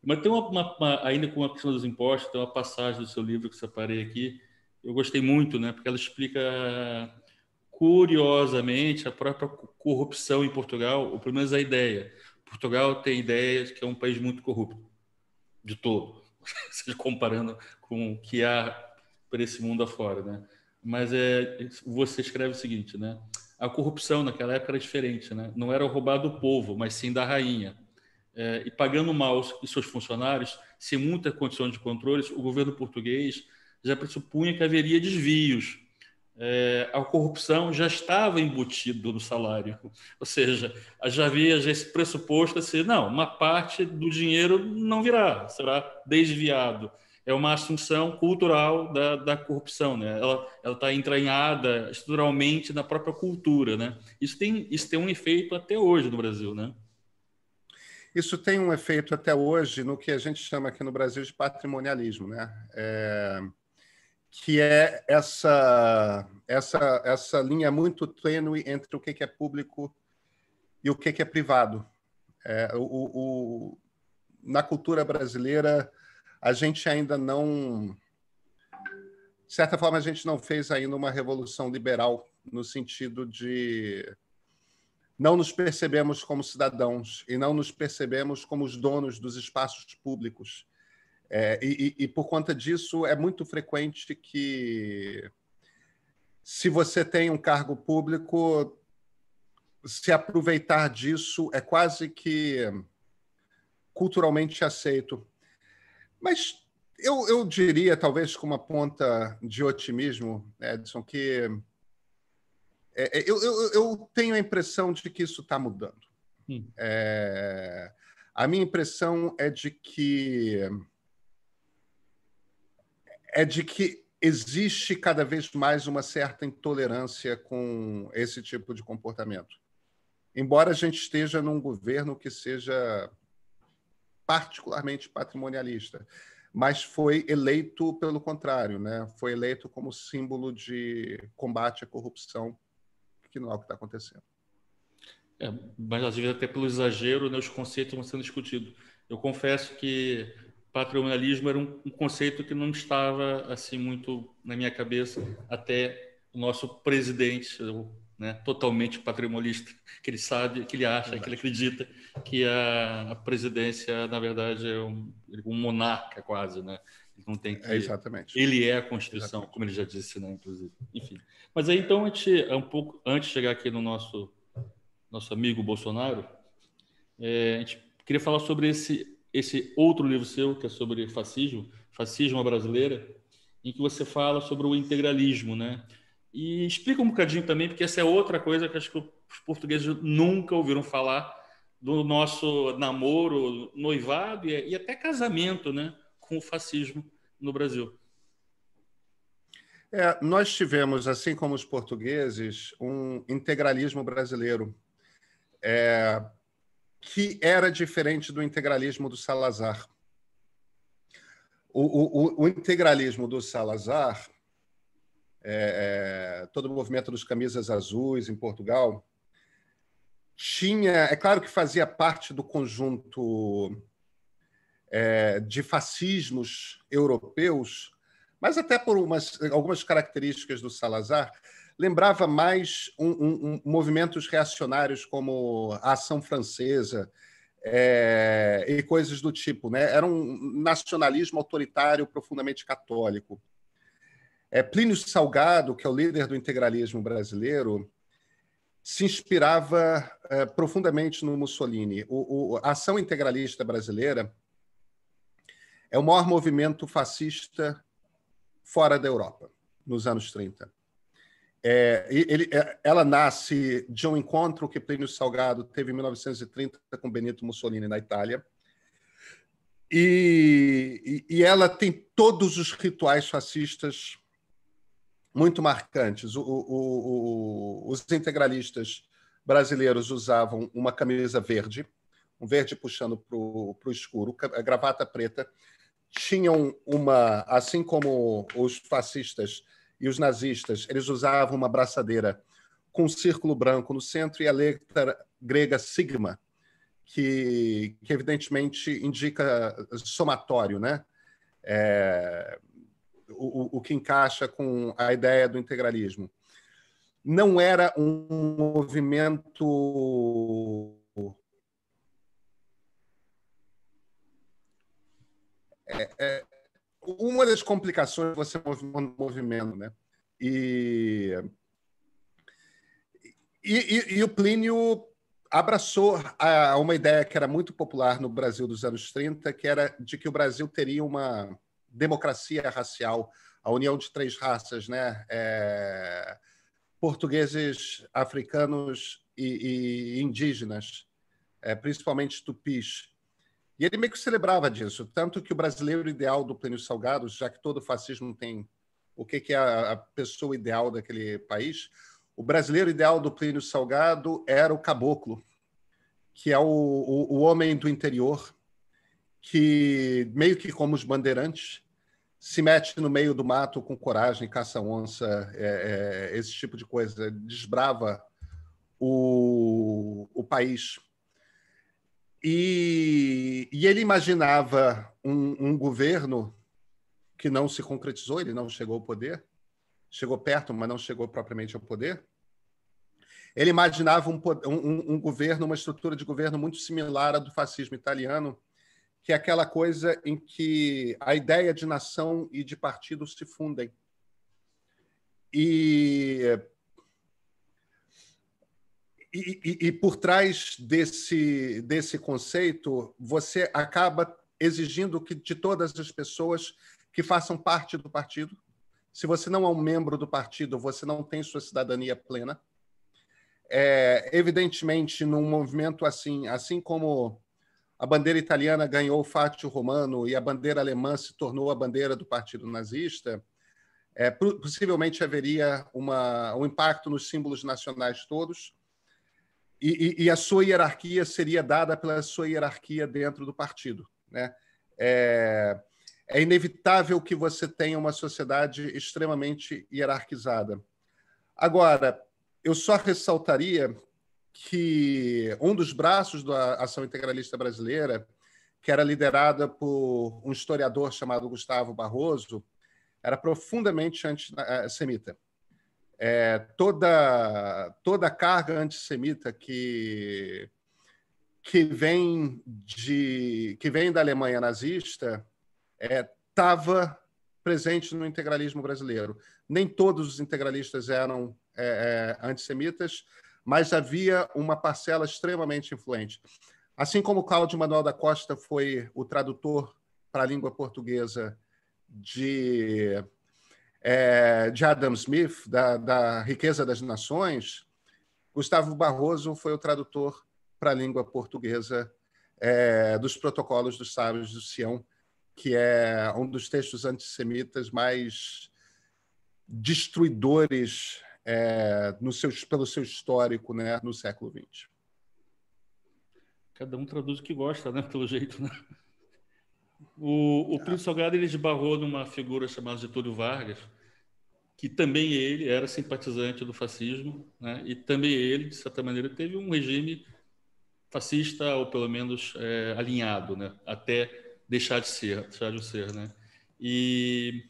Mas tem uma, uma, uma ainda com a questão dos impostos, tem uma passagem do seu livro que separei aqui, eu gostei muito, né? Porque ela explica curiosamente a própria corrupção em Portugal, ou pelo menos a ideia. Portugal tem ideias que é um país muito corrupto, de todo, comparando com o que há por esse mundo afora, né? Mas é, você escreve o seguinte, né? A corrupção naquela época era diferente, né? Não era roubar do povo, mas sim da rainha. É, e pagando mal os seus funcionários, sem muita condição de controles, o governo português já pressupunha que haveria desvios. É, a corrupção já estava embutida no salário, ou seja, já havia já esse pressuposto assim, não, uma parte do dinheiro não virá, será desviado. É uma assunção cultural da, da corrupção, né? Ela está entranhada estruturalmente na própria cultura, né? Isso tem isso tem um efeito até hoje no Brasil, né? Isso tem um efeito até hoje no que a gente chama aqui no Brasil de patrimonialismo, né? É que é essa essa essa linha muito tênue entre o que é público e o que é privado. É, o, o, na cultura brasileira, a gente ainda não. De certa forma, a gente não fez ainda uma revolução liberal, no sentido de. Não nos percebemos como cidadãos e não nos percebemos como os donos dos espaços públicos. É, e, e, por conta disso, é muito frequente que, se você tem um cargo público, se aproveitar disso é quase que culturalmente aceito. Mas eu, eu diria, talvez com uma ponta de otimismo, né, Edson, que é, é, eu, eu, eu, tenho a impressão de que isso está mudando. Hum. É, a minha impressão é de que é de que existe cada vez mais uma certa intolerância com esse tipo de comportamento. Embora a gente esteja num governo que seja particularmente patrimonialista, mas foi eleito pelo contrário, né? Foi eleito como símbolo de combate à corrupção, que não é o que está acontecendo. É, mas às vezes até pelo exagero, né, os conceitos vão sendo discutidos. Eu confesso que patrimonialismo era um, um, conceito que não estava assim muito na minha cabeça até o nosso presidente, né, totalmente patrimonialista, que ele sabe, que ele acha, verdade. que ele acredita que a, a presidência na verdade é um, é um monarca quase, né? Ele não tem é, que, é exatamente. Ele é a Constituição, exatamente. como ele já disse, né, inclusive. Enfim. Mas aí então a gente é um pouco antes de chegar aqui no nosso nosso amigo Bolsonaro, é, a gente queria falar sobre esse esse outro livro seu, que é sobre fascismo, Fascismo Brasileira, em que você fala sobre o integralismo, né? E explica um bocadinho também, porque essa é outra coisa que acho que os portugueses nunca ouviram falar do nosso namoro, noivado e até casamento, né, com o fascismo no Brasil. É, nós tivemos, assim como os portugueses, um integralismo brasileiro. É, que era diferente do integralismo do Salazar. O, o, o integralismo do Salazar, é, é, todo o movimento dos camisas azuis em Portugal, tinha, é claro que fazia parte do conjunto é, de fascismos europeus, mas até por umas, algumas características do Salazar, lembrava mais um, um, um, movimentos reacionários como a Ação Francesa é, e coisas do tipo. Né? Era um nacionalismo autoritário profundamente católico. É, Plínio Salgado, que é o líder do integralismo brasileiro, se inspirava é, profundamente no Mussolini. O, o, a Ação Integralista Brasileira é o maior movimento fascista fora da Europa, nos anos 30. É, ele, é, ela nasce de um encontro que Plínio Salgado teve em 1930 com Benito Mussolini na Itália. E, e ela tem todos os rituais fascistas muito marcantes. O, o, o, os integralistas brasileiros usavam uma camisa verde, um verde puxando para o escuro, a gravata preta. Tinham uma, assim como os fascistas e os nazistas, eles usavam uma braçadeira com um círculo branco no centro e a letra grega sigma, que, que evidentemente indica somatório, né? É, o, o que encaixa com a ideia do integralismo. Não era um movimento É, é uma das complicações é você movimento, né? E, e, e, e o Plínio abraçou a, uma ideia que era muito popular no Brasil dos anos 30, que era de que o Brasil teria uma democracia racial, a união de três raças, né? É, portugueses, africanos e, e indígenas, é, principalmente tupis. E ele meio que celebrava disso, tanto que o brasileiro ideal do Plínio Salgado, já que todo fascismo tem o que, que é a pessoa ideal daquele país, o brasileiro ideal do Plínio Salgado era o caboclo, que é o, o, o homem do interior, que meio que como os bandeirantes, se mete no meio do mato com coragem, caça onça, é, é, esse tipo de coisa, desbrava o, o país e, e ele imaginava um, um governo que não se concretizou, ele não chegou ao poder, chegou perto, mas não chegou propriamente ao poder. Ele imaginava um, um, um, governo, uma estrutura de governo muito similar à do fascismo italiano, que é aquela coisa em que a ideia de nação e de partido se fundem. E e, por trás desse, desse conceito, você acaba exigindo que de todas as pessoas que façam parte do partido, se você não é um membro do partido, você não tem sua cidadania plena. É, evidentemente, num movimento assim, assim como a bandeira italiana ganhou o Fátio Romano e a bandeira alemã se tornou a bandeira do Partido Nazista, é, possivelmente haveria uma, um impacto nos símbolos nacionais todos, e, e, a sua hierarquia seria dada pela sua hierarquia dentro do partido. Né? É, é inevitável que você tenha uma sociedade extremamente hierarquizada. Agora, eu só ressaltaria que um dos braços da Ação Integralista Brasileira, que era liderada por um historiador chamado Gustavo Barroso, era profundamente antissemita. É, é, toda, toda a carga antissemita que, que, vem de, que vem da Alemanha nazista estava é, presente no integralismo brasileiro. Nem todos os integralistas eram é, é, antissemitas, mas havia uma parcela extremamente influente. Assim como Cláudio Manuel da Costa foi o tradutor para a língua portuguesa de é, de Adam Smith, da, da Riqueza das Nações, Gustavo Barroso foi o tradutor para a língua portuguesa é, dos Protocolos dos Sábios do Sião, que é um dos textos antissemitas mais destruidores é, no seu, pelo seu histórico né, no século XX. Cada um traduz o que gosta, né? Pelo jeito, né? O, o ah. Salgado ele esbarrou numa figura chamada Getúlio Vargas, que também ele era simpatizante do fascismo, né? e também ele, de certa maneira, teve um regime fascista, ou pelo menos é, alinhado, né? até deixar de ser. Deixar de ser né? E,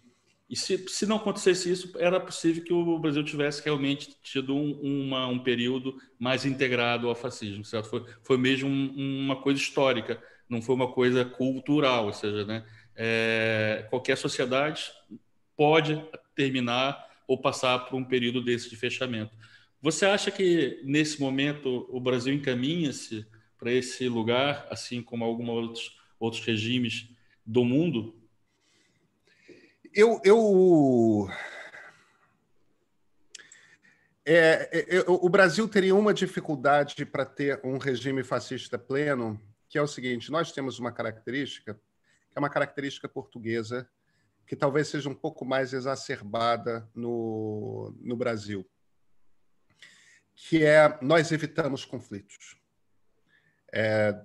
e se, se, não acontecesse isso, era possível que o Brasil tivesse realmente tido um, uma, um período mais integrado ao fascismo. Certo? Foi, foi mesmo uma coisa histórica não foi uma coisa cultural, ou seja, né, é, qualquer sociedade pode terminar ou passar por um período desse de fechamento. Você acha que nesse momento o Brasil encaminha-se para esse lugar, assim como alguns outros, outros regimes do mundo? Eu, eu... É, é eu, o Brasil teria uma dificuldade para ter um regime fascista pleno, que é o seguinte: nós temos uma característica, que é uma característica portuguesa, que talvez seja um pouco mais exacerbada no, no Brasil, que é nós evitamos conflitos. É,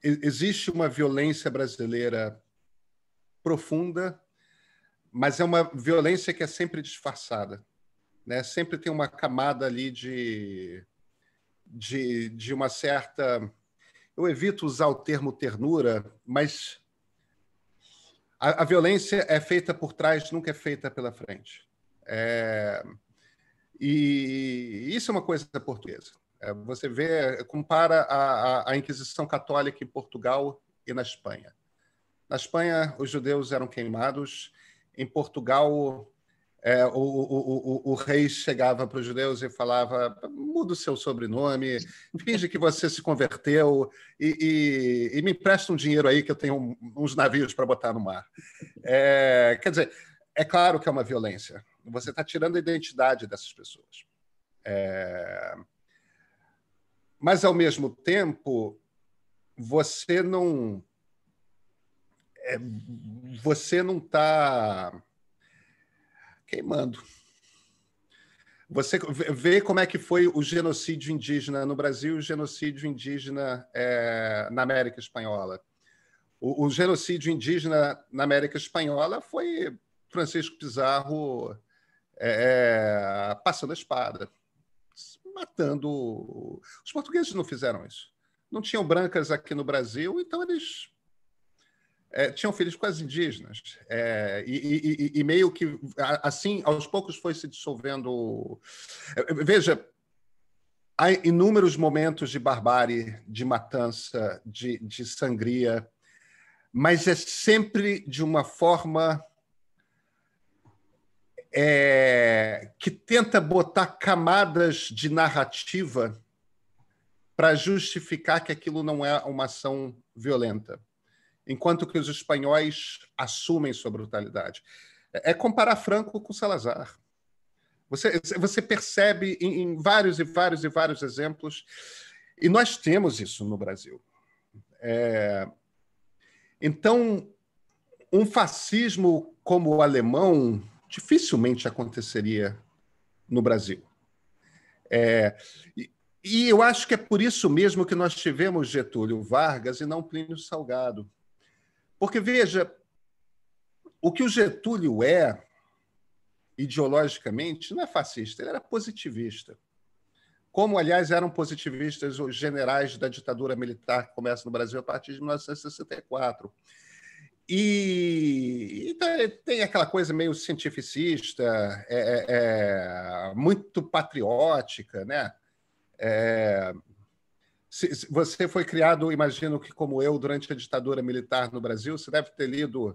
existe uma violência brasileira profunda, mas é uma violência que é sempre disfarçada. Né? Sempre tem uma camada ali de, de, de uma certa eu evito usar o termo ternura, mas a, a violência é feita por trás, nunca é feita pela frente. É, e isso é uma coisa portuguesa. É, você vê, compara a, a, a Inquisição Católica em Portugal e na Espanha. Na Espanha, os judeus eram queimados. Em Portugal, é, o, o, o, o, rei chegava para os judeus e falava: muda o seu sobrenome, finge que você se converteu e, e, e me empresta um dinheiro aí que eu tenho uns navios para botar no mar. É, quer dizer, é claro que é uma violência. Você está tirando a identidade dessas pessoas. É... Mas, ao mesmo tempo, você não. É, você não está queimando. Você vê como é que foi o genocídio indígena no Brasil e o genocídio indígena é, na América Espanhola. O, o, genocídio indígena na América Espanhola foi Francisco Pizarro é, é passando a espada, matando. Os portugueses não fizeram isso. Não tinham brancas aqui no Brasil, então eles é, tinham filhos com as indígenas. É, e, e, e, meio que, assim, aos poucos foi se dissolvendo. É, é, veja, há inúmeros momentos de barbárie, de matança, de, de sangria, mas é sempre de uma forma. É, que tenta botar camadas de narrativa para justificar que aquilo não é uma ação violenta enquanto que os espanhóis assumem sua brutalidade. É, é comparar Franco com Salazar. Você, você percebe em, em vários e vários e vários exemplos, e nós temos isso no Brasil. É... Então, um fascismo como o alemão dificilmente aconteceria no Brasil. É... E, e eu acho que é por isso mesmo que nós tivemos Getúlio Vargas e não Plínio Salgado. Porque, veja, o que o Getúlio é, ideologicamente, não é fascista, ele era positivista. Como, aliás, eram positivistas os generais da ditadura militar que começa no Brasil a partir de 1964. E então, tem aquela coisa meio cientificista, é, é, é muito patriótica, né? É, você foi criado, imagino que como eu, durante a ditadura militar no Brasil, você deve ter lido,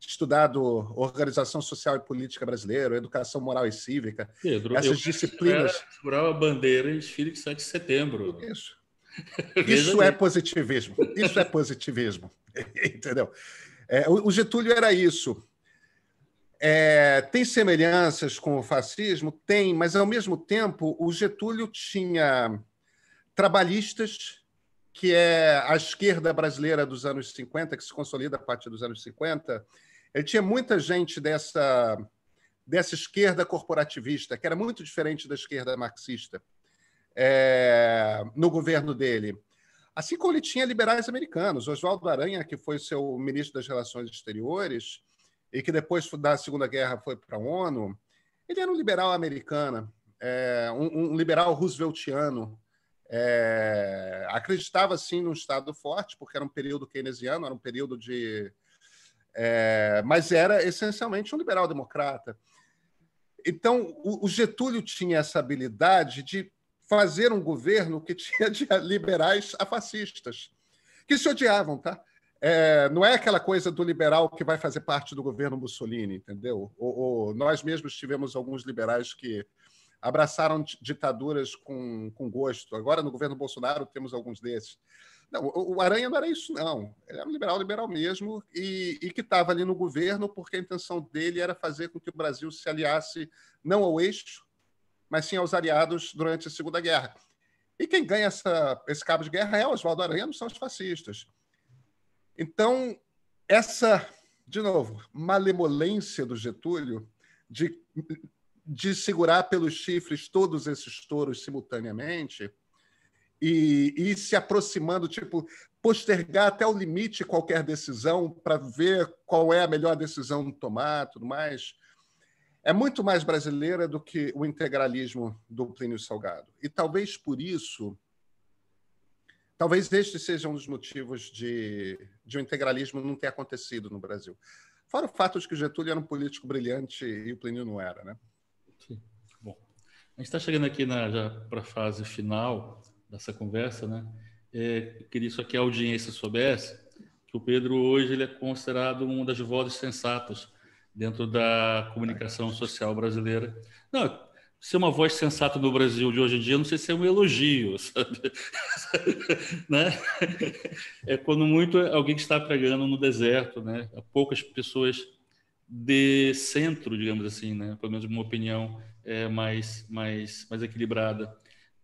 estudado organização social e política brasileira, educação moral e cívica. Pedro, essas disciplinas. Segurava a bandeira em desfile de 7 de setembro. Isso. Isso é positivismo. Isso é positivismo. Entendeu? É, o Getúlio era isso. É, tem semelhanças com o fascismo? Tem, mas ao mesmo tempo o Getúlio tinha trabalhistas, que é a esquerda brasileira dos anos 50, que se consolida a partir dos anos 50, ele tinha muita gente dessa, dessa esquerda corporativista, que era muito diferente da esquerda marxista, é, no governo dele. Assim como ele tinha liberais americanos. Oswaldo Aranha, que foi seu ministro das Relações Exteriores e que depois da Segunda Guerra foi para a ONU, ele era um liberal americano, é, um, um liberal rooseveltiano, é, acreditava sim num Estado forte, porque era um período keynesiano, era um período de. É, mas era essencialmente um liberal-democrata. Então, o, o, Getúlio tinha essa habilidade de fazer um governo que tinha de liberais a fascistas, que se odiavam, tá? É, não é aquela coisa do liberal que vai fazer parte do governo Mussolini, entendeu? Ou, ou nós mesmos tivemos alguns liberais que abraçaram ditaduras com, com gosto. Agora, no governo Bolsonaro, temos alguns desses. Não, o Aranha não era isso, não. Ele era um liberal, liberal mesmo, e, e que estava ali no governo porque a intenção dele era fazer com que o Brasil se aliasse não ao eixo, mas sim aos aliados durante a Segunda Guerra. E quem ganha essa, esse cabo de guerra é Oswaldo Aranha, não são os fascistas. Então, essa, de novo, malemolência do Getúlio de de segurar pelos chifres todos esses touros simultaneamente e, e se aproximando, tipo, postergar até o limite qualquer decisão para ver qual é a melhor decisão de tomar, tudo mais. É muito mais brasileira do que o integralismo do Plínio Salgado. E talvez por isso, talvez este seja um dos motivos de, de o um integralismo não ter acontecido no Brasil. Fora o fato de que Getúlio era um político brilhante e o Plínio não era, né? A gente está chegando aqui na, já para a fase final dessa conversa, né? É, queria só que a audiência soubesse que o Pedro hoje ele é considerado uma das vozes sensatas dentro da comunicação social brasileira. Não, ser uma voz sensata no Brasil de hoje em dia, não sei se é um elogio, sabe? né? É quando muito alguém que está pregando no deserto, né? Há poucas pessoas de centro, digamos assim, né? Pelo menos uma opinião é, mais, mais, mais equilibrada.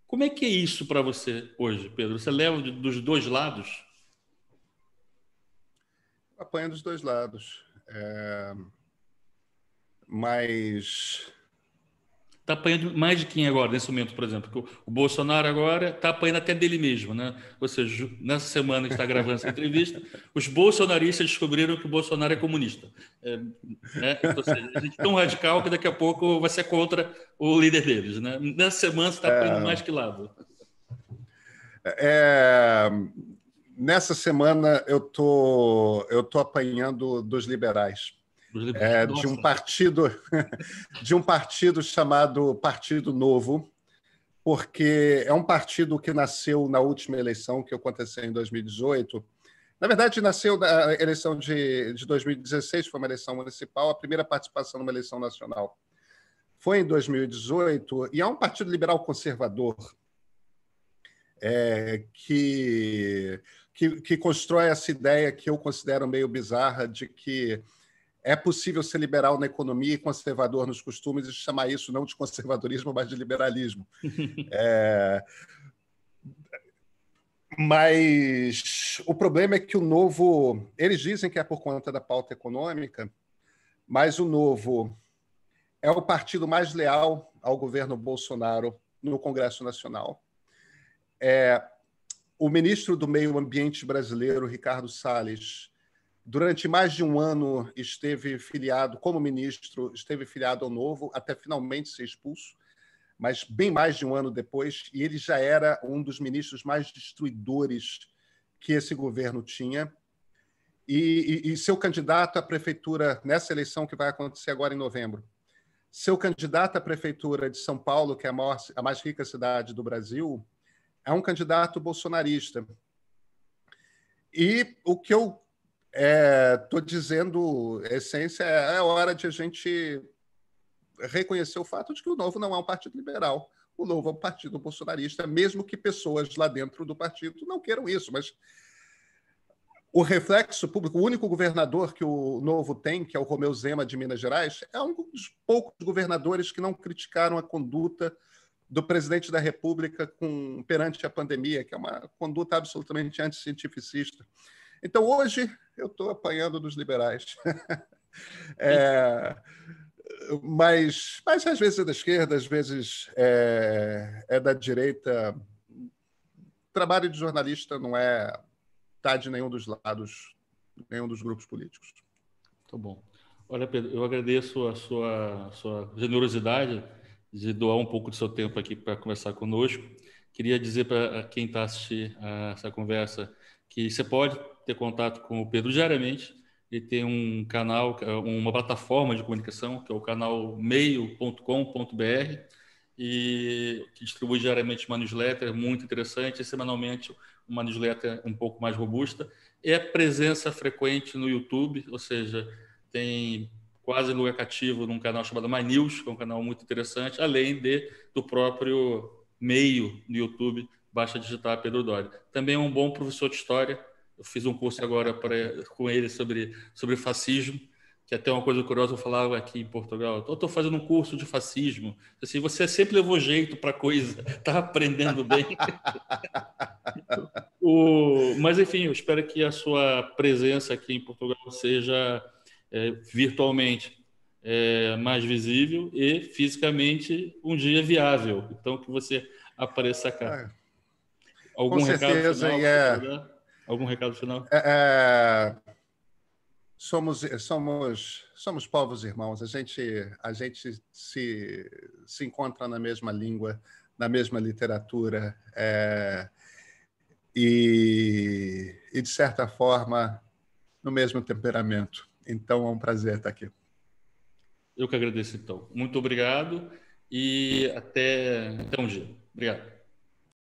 Como é que é isso para você hoje, Pedro? Você leva dos dois lados? Apanha dos dois lados. É... Mas está apanhando mais de quem agora, nesse momento, por exemplo? O Bolsonaro agora está apanhando até dele mesmo, né? Ou seja, nessa semana que está gravando essa entrevista, os bolsonaristas descobriram que o Bolsonaro é comunista. É, né? Então, seja, a gente é tão radical que daqui a pouco vai ser contra o líder deles, né? Nessa semana você está é. apanhando é... mais que lado. É... Nessa semana eu tô, eu tô apanhando dos liberais é, de um partido de um partido chamado Partido Novo, porque é um partido que nasceu na última eleição que aconteceu em 2018. Na verdade, nasceu da eleição de, de 2016, foi uma eleição municipal, a primeira participação numa eleição nacional. Foi em 2018, e é um partido liberal conservador é, que, que, que constrói essa ideia que eu considero meio bizarra de que é possível ser liberal na economia e conservador nos costumes e chamar isso não de conservadorismo, mas de liberalismo. é... Mas o problema é que o novo. Eles dizem que é por conta da pauta econômica, mas o novo é o partido mais leal ao governo Bolsonaro no Congresso Nacional. É... O ministro do Meio Ambiente brasileiro, Ricardo Salles, Durante mais de um ano esteve filiado como ministro, esteve filiado ao Novo, até finalmente ser expulso, mas bem mais de um ano depois, e ele já era um dos ministros mais destruidores que esse governo tinha. E, e, e seu candidato à prefeitura nessa eleição que vai acontecer agora em novembro, seu candidato à prefeitura de São Paulo, que é a, maior, a mais rica cidade do Brasil, é um candidato bolsonarista. E o que eu Estou é, dizendo, essência, é hora de a gente reconhecer o fato de que o Novo não é um partido liberal. O Novo é um partido bolsonarista, mesmo que pessoas lá dentro do partido não queiram isso, mas o reflexo público, o único governador que o Novo tem, que é o Romeu Zema de Minas Gerais, é um dos poucos governadores que não criticaram a conduta do presidente da República com, perante a pandemia, que é uma conduta absolutamente anticientificista. Então, hoje, eu estou apanhando dos liberais. é, mas, mas às vezes é da esquerda, às vezes é, é da direita. Trabalho de jornalista não é tá de nenhum dos lados, nenhum dos grupos políticos. Tá bom. Olha, Pedro, eu agradeço a sua, a sua generosidade de doar um pouco do seu tempo aqui para conversar conosco. Queria dizer para quem está assistindo a essa conversa que você pode ter contato com o Pedro diariamente. Ele tem um canal, uma plataforma de comunicação, que é o canal meio.com.br, e que distribui diariamente uma newsletter muito interessante, e semanalmente uma newsletter um pouco mais robusta. É presença frequente no YouTube, ou seja, tem quase lugar cativo num canal chamado My News, que é um canal muito interessante, além de do próprio meio no YouTube, basta digitar Pedro Doria. Também é um bom professor de história, eu fiz um curso agora pra, com ele sobre, sobre fascismo, que é até uma coisa curiosa eu falava aqui em Portugal. Eu estou fazendo um curso de fascismo. Assim, você sempre levou jeito para coisa, está aprendendo bem. o, mas, enfim, eu espero que a sua presença aqui em Portugal seja é, virtualmente é, mais visível e fisicamente um dia viável. Então, que você apareça cá. É. Algum Com certeza, recado final? Algum recado final? É, é, somos, somos, somos povos irmãos. A gente, a gente se, se encontra na mesma língua, na mesma literatura. É, e, e, de certa forma, no mesmo temperamento. Então, é um prazer estar aqui. Eu que agradeço, então. Muito obrigado e até, até um dia. Obrigado.